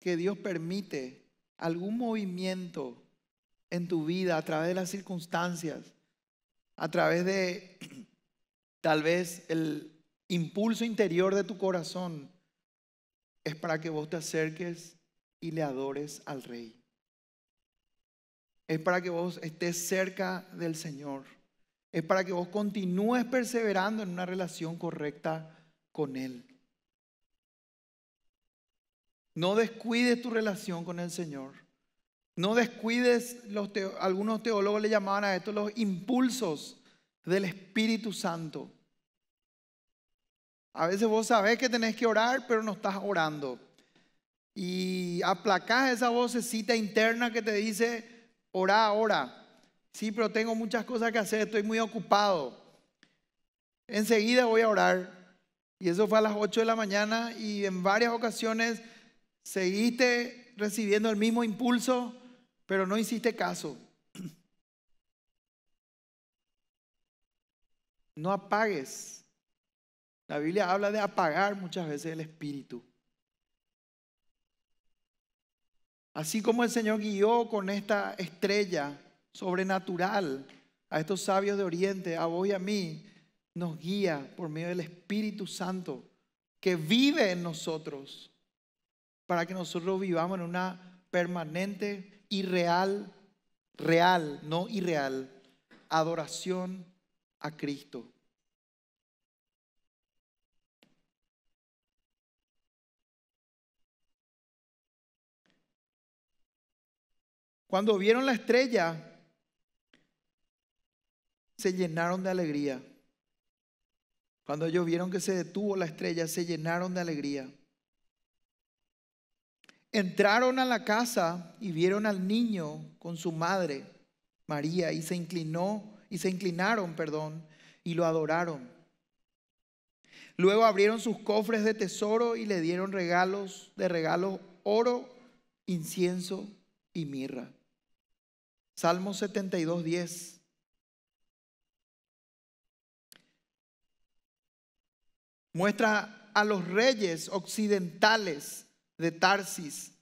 que Dios permite algún movimiento en tu vida a través de las circunstancias, a través de Tal vez el impulso interior de tu corazón es para que vos te acerques y le adores al Rey. Es para que vos estés cerca del Señor. Es para que vos continúes perseverando en una relación correcta con Él. No descuides tu relación con el Señor. No descuides, los algunos teólogos le llamaban a esto los impulsos del Espíritu Santo. A veces vos sabés que tenés que orar, pero no estás orando. Y aplacás esa vocecita interna que te dice, orá, ahora Sí, pero tengo muchas cosas que hacer, estoy muy ocupado. Enseguida voy a orar. Y eso fue a las 8 de la mañana y en varias ocasiones seguiste recibiendo el mismo impulso, pero no hiciste caso. No apagues. La Biblia habla de apagar muchas veces el espíritu. Así como el Señor guió con esta estrella sobrenatural a estos sabios de Oriente, a vos y a mí, nos guía por medio del Espíritu Santo que vive en nosotros para que nosotros vivamos en una permanente y real, real, no irreal, adoración a Cristo. Cuando vieron la estrella, se llenaron de alegría. Cuando ellos vieron que se detuvo la estrella, se llenaron de alegría. Entraron a la casa y vieron al niño con su madre, María, y se inclinó y se inclinaron, perdón, y lo adoraron. Luego abrieron sus cofres de tesoro y le dieron regalos de regalo oro, incienso y mirra. Salmo 72, 10. Muestra a los reyes occidentales de Tarsis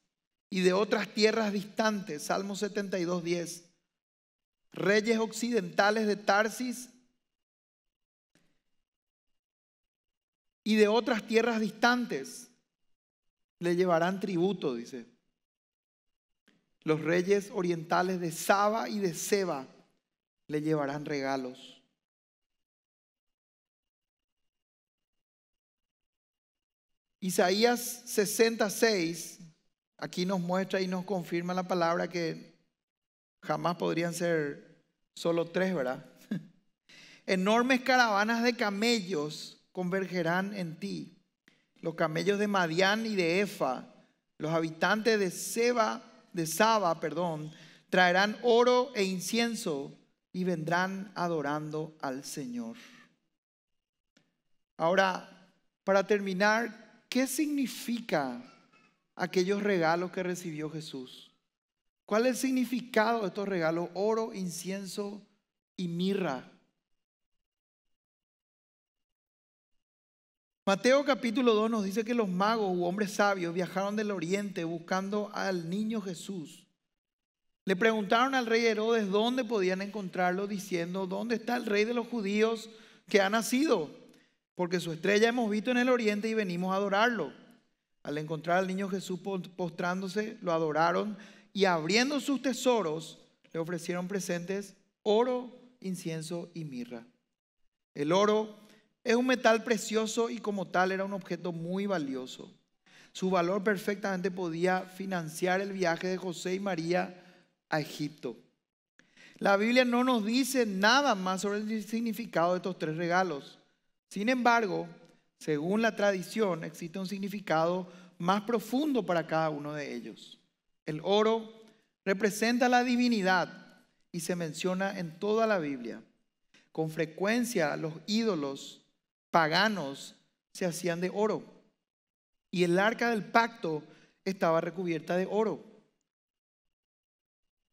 y de otras tierras distantes, Salmo 72, 10, reyes occidentales de Tarsis y de otras tierras distantes le llevarán tributo, dice. Los reyes orientales de Saba y de Seba le llevarán regalos. Isaías 66, aquí nos muestra y nos confirma la palabra que jamás podrían ser solo tres, ¿verdad? Enormes caravanas de camellos convergerán en ti. Los camellos de Madián y de Efa, los habitantes de Seba, de Saba, perdón, traerán oro e incienso y vendrán adorando al Señor. Ahora, para terminar, ¿qué significa aquellos regalos que recibió Jesús? ¿Cuál es el significado de estos regalos? Oro, incienso y mirra. Mateo capítulo 2 nos dice que los magos u hombres sabios viajaron del oriente buscando al niño Jesús. Le preguntaron al rey Herodes dónde podían encontrarlo, diciendo, ¿dónde está el rey de los judíos que ha nacido? Porque su estrella hemos visto en el oriente y venimos a adorarlo. Al encontrar al niño Jesús postrándose, lo adoraron y abriendo sus tesoros le ofrecieron presentes oro, incienso y mirra. El oro es un metal precioso y como tal era un objeto muy valioso. Su valor perfectamente podía financiar el viaje de José y María a Egipto. La Biblia no nos dice nada más sobre el significado de estos tres regalos. Sin embargo, según la tradición, existe un significado más profundo para cada uno de ellos. El oro representa la divinidad y se menciona en toda la Biblia. Con frecuencia los ídolos paganos se hacían de oro y el arca del pacto estaba recubierta de oro.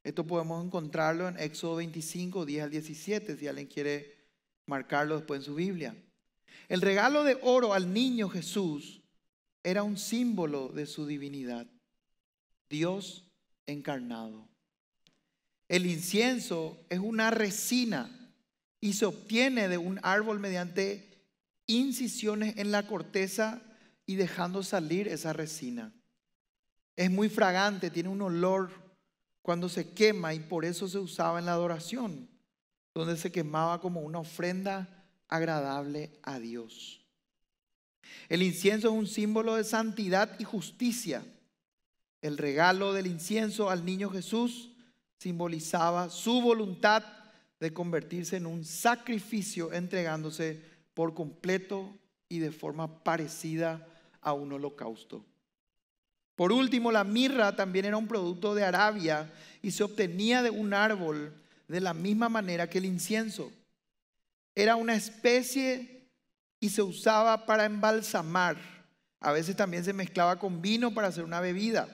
Esto podemos encontrarlo en Éxodo 25, 10 al 17, si alguien quiere marcarlo después en su Biblia. El regalo de oro al niño Jesús era un símbolo de su divinidad. Dios encarnado. El incienso es una resina y se obtiene de un árbol mediante incisiones en la corteza y dejando salir esa resina. Es muy fragante, tiene un olor cuando se quema y por eso se usaba en la adoración, donde se quemaba como una ofrenda agradable a Dios. El incienso es un símbolo de santidad y justicia el regalo del incienso al niño Jesús simbolizaba su voluntad de convertirse en un sacrificio entregándose por completo y de forma parecida a un holocausto. Por último, la mirra también era un producto de Arabia y se obtenía de un árbol de la misma manera que el incienso. Era una especie y se usaba para embalsamar. A veces también se mezclaba con vino para hacer una bebida.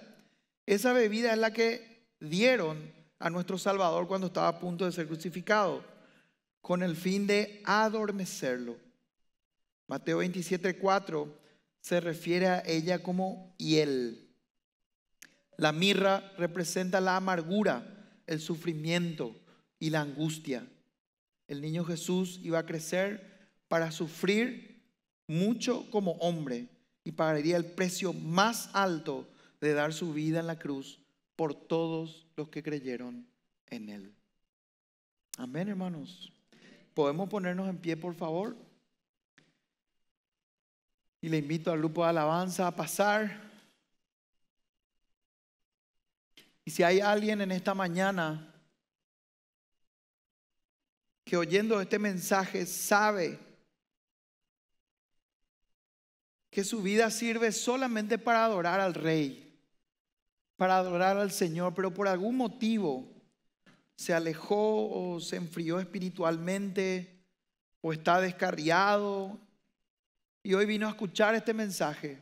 Esa bebida es la que dieron a nuestro Salvador cuando estaba a punto de ser crucificado, con el fin de adormecerlo. Mateo 27, 4 se refiere a ella como hiel. La mirra representa la amargura, el sufrimiento y la angustia. El niño Jesús iba a crecer para sufrir mucho como hombre y pagaría el precio más alto de dar su vida en la cruz por todos los que creyeron en Él. Amén, hermanos. ¿Podemos ponernos en pie, por favor? Y le invito al grupo de alabanza a pasar. Y si hay alguien en esta mañana que oyendo este mensaje sabe que su vida sirve solamente para adorar al Rey, para adorar al Señor, pero por algún motivo se alejó o se enfrió espiritualmente o está descarriado y hoy vino a escuchar este mensaje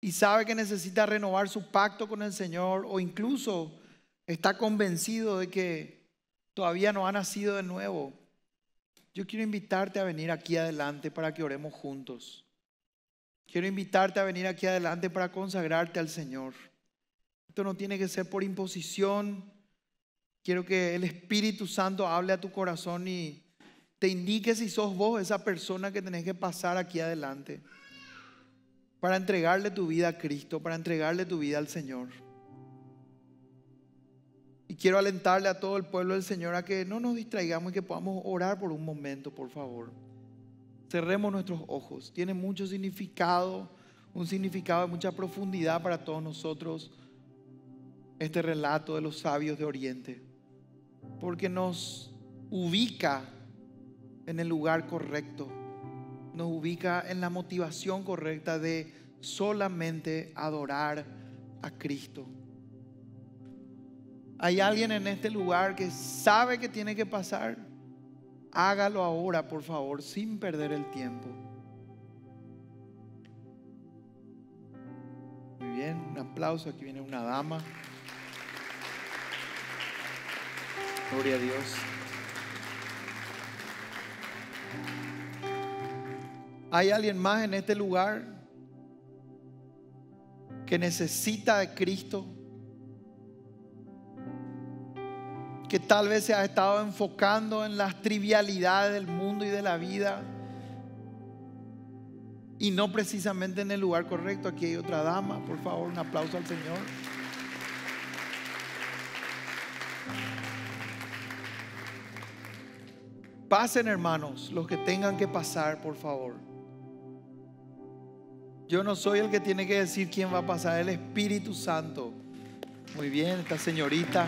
y sabe que necesita renovar su pacto con el Señor o incluso está convencido de que todavía no ha nacido de nuevo, yo quiero invitarte a venir aquí adelante para que oremos juntos. Quiero invitarte a venir aquí adelante para consagrarte al Señor. Esto no tiene que ser por imposición. Quiero que el Espíritu Santo hable a tu corazón y te indique si sos vos esa persona que tenés que pasar aquí adelante para entregarle tu vida a Cristo, para entregarle tu vida al Señor. Y quiero alentarle a todo el pueblo del Señor a que no nos distraigamos y que podamos orar por un momento, por favor. Cerremos nuestros ojos. Tiene mucho significado, un significado de mucha profundidad para todos nosotros este relato de los sabios de Oriente, porque nos ubica en el lugar correcto, nos ubica en la motivación correcta de solamente adorar a Cristo. Hay alguien en este lugar que sabe que tiene que pasar. Hágalo ahora, por favor, sin perder el tiempo. Muy bien, un aplauso. Aquí viene una dama. Gloria a Dios. ¿Hay alguien más en este lugar que necesita de Cristo? Que tal vez se ha estado enfocando en las trivialidades del mundo y de la vida y no precisamente en el lugar correcto. Aquí hay otra dama, por favor, un aplauso al Señor. Pasen, hermanos, los que tengan que pasar, por favor. Yo no soy el que tiene que decir quién va a pasar, el Espíritu Santo. Muy bien, esta señorita.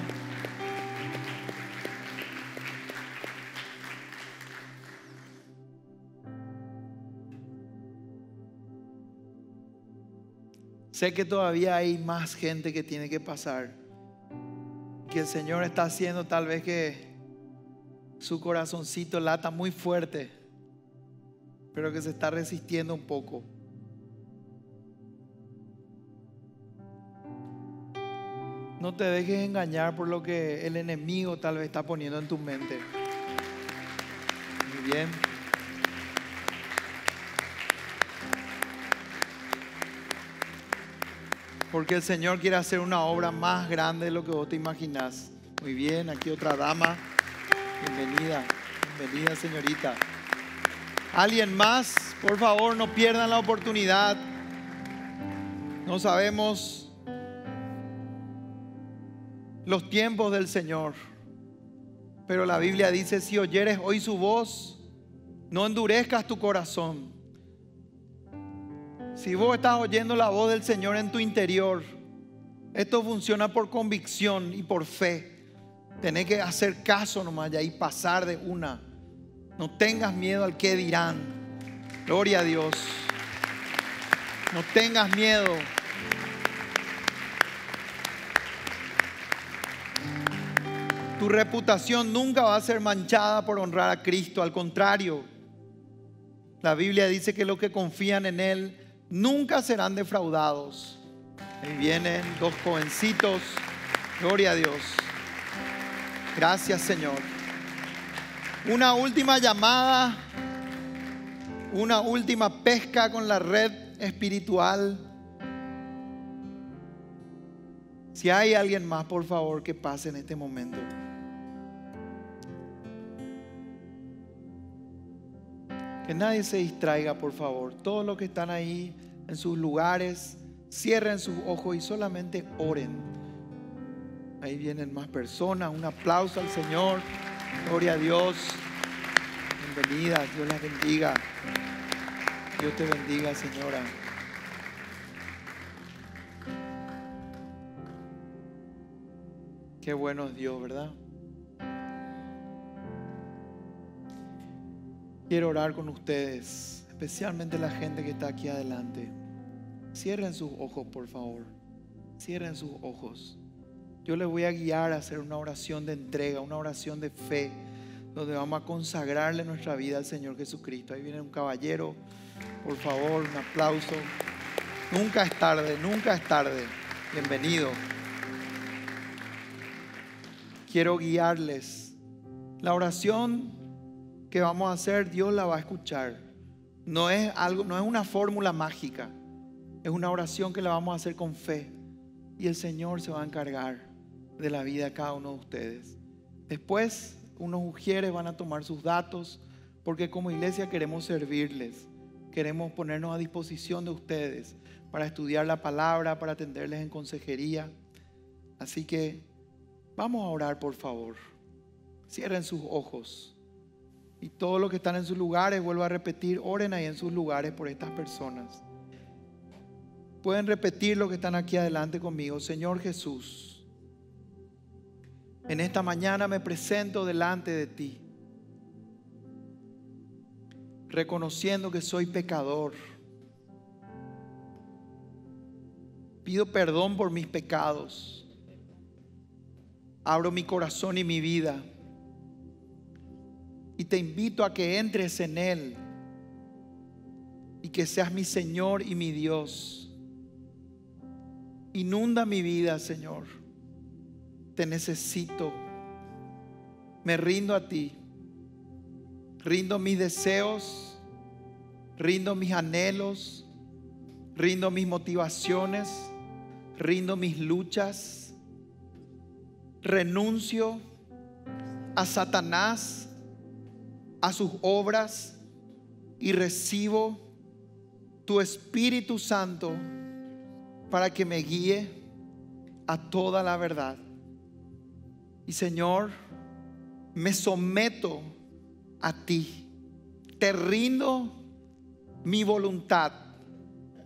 Sé que todavía hay más gente que tiene que pasar, que el Señor está haciendo tal vez que su corazoncito lata muy fuerte, pero que se está resistiendo un poco. No te dejes engañar por lo que el enemigo tal vez está poniendo en tu mente. Muy bien. Porque el Señor quiere hacer una obra más grande de lo que vos te imaginás. Muy bien, aquí otra dama. Bienvenida, bienvenida señorita. ¿Alguien más? Por favor, no pierdan la oportunidad. No sabemos los tiempos del Señor, pero la Biblia dice, si oyeres hoy su voz, no endurezcas tu corazón. Si vos estás oyendo la voz del Señor en tu interior, esto funciona por convicción y por fe. Tenés que hacer caso nomás y ahí pasar de una. No tengas miedo al que dirán. Gloria a Dios. No tengas miedo. Tu reputación nunca va a ser manchada por honrar a Cristo. Al contrario, la Biblia dice que los que confían en Él nunca serán defraudados. Ahí vienen dos jovencitos. Gloria a Dios. Gracias, Señor. Una última llamada, una última pesca con la red espiritual. Si hay alguien más, por favor, que pase en este momento. Que nadie se distraiga, por favor. Todos los que están ahí en sus lugares, cierren sus ojos y solamente oren. Ahí vienen más personas. Un aplauso al Señor. Gloria a Dios. Bienvenidas. Dios la bendiga. Dios te bendiga, señora. Qué bueno es Dios, ¿verdad? Quiero orar con ustedes, especialmente la gente que está aquí adelante. Cierren sus ojos, por favor. Cierren sus ojos. Yo les voy a guiar a hacer una oración de entrega, una oración de fe, donde vamos a consagrarle nuestra vida al Señor Jesucristo. Ahí viene un caballero, por favor, un aplauso. Nunca es tarde, nunca es tarde. Bienvenido. Quiero guiarles. La oración que vamos a hacer, Dios la va a escuchar. No es algo, no es una fórmula mágica. Es una oración que la vamos a hacer con fe y el Señor se va a encargar de la vida de cada uno de ustedes. Después, unos ujieres van a tomar sus datos, porque como iglesia queremos servirles, queremos ponernos a disposición de ustedes para estudiar la palabra, para atenderles en consejería. Así que vamos a orar, por favor. Cierren sus ojos. Y todos los que están en sus lugares, vuelvo a repetir, oren ahí en sus lugares por estas personas. Pueden repetir lo que están aquí adelante conmigo. Señor Jesús. En esta mañana me presento delante de ti, reconociendo que soy pecador. Pido perdón por mis pecados. Abro mi corazón y mi vida. Y te invito a que entres en Él y que seas mi Señor y mi Dios. Inunda mi vida, Señor te necesito. Me rindo a ti. Rindo mis deseos, rindo mis anhelos, rindo mis motivaciones, rindo mis luchas. Renuncio a Satanás, a sus obras y recibo tu Espíritu Santo para que me guíe a toda la verdad. Y Señor, me someto a ti. Te rindo mi voluntad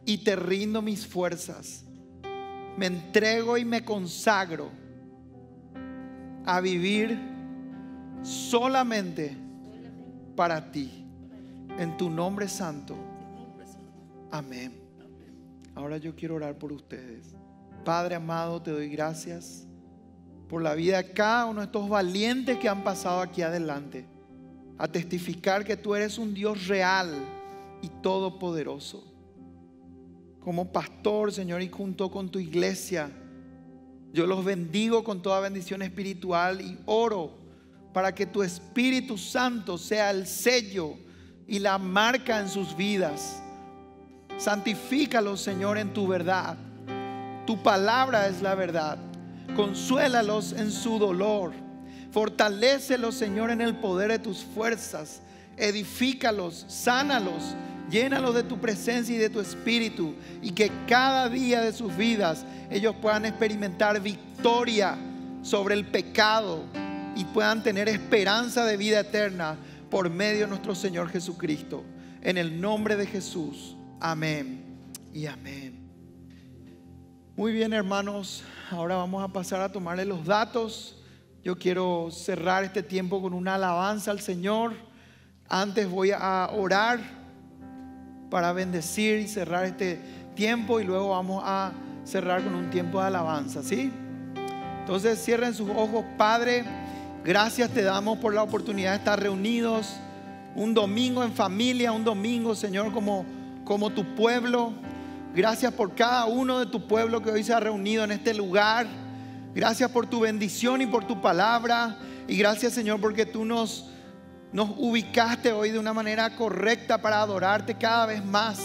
y te rindo mis fuerzas. Me entrego y me consagro a vivir solamente para ti. En tu nombre santo. Amén. Ahora yo quiero orar por ustedes. Padre amado, te doy gracias por la vida de cada uno de estos valientes que han pasado aquí adelante, a testificar que tú eres un Dios real y todopoderoso. Como pastor, Señor, y junto con tu iglesia, yo los bendigo con toda bendición espiritual y oro para que tu Espíritu Santo sea el sello y la marca en sus vidas. Santifícalos, Señor, en tu verdad. Tu palabra es la verdad. Consuélalos en su dolor. Fortalecelos, Señor, en el poder de tus fuerzas. Edifícalos, sánalos, llénalos de tu presencia y de tu espíritu. Y que cada día de sus vidas ellos puedan experimentar victoria sobre el pecado y puedan tener esperanza de vida eterna por medio de nuestro Señor Jesucristo. En el nombre de Jesús. Amén y amén. Muy bien, hermanos, ahora vamos a pasar a tomarle los datos. Yo quiero cerrar este tiempo con una alabanza al Señor. Antes voy a orar para bendecir y cerrar este tiempo y luego vamos a cerrar con un tiempo de alabanza, ¿sí? Entonces cierren sus ojos, Padre. Gracias te damos por la oportunidad de estar reunidos un domingo en familia, un domingo, Señor, como, como tu pueblo. Gracias por cada uno de tu pueblo que hoy se ha reunido en este lugar. Gracias por tu bendición y por tu palabra. Y gracias Señor porque tú nos, nos ubicaste hoy de una manera correcta para adorarte cada vez más.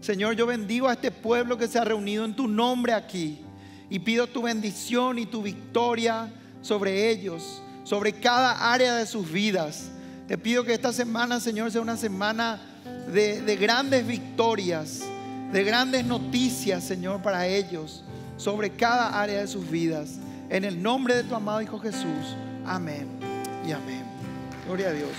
Señor, yo bendigo a este pueblo que se ha reunido en tu nombre aquí. Y pido tu bendición y tu victoria sobre ellos, sobre cada área de sus vidas. Te pido que esta semana, Señor, sea una semana de, de grandes victorias de grandes noticias, Señor, para ellos, sobre cada área de sus vidas. En el nombre de tu amado Hijo Jesús. Amén y amén. Gloria a Dios.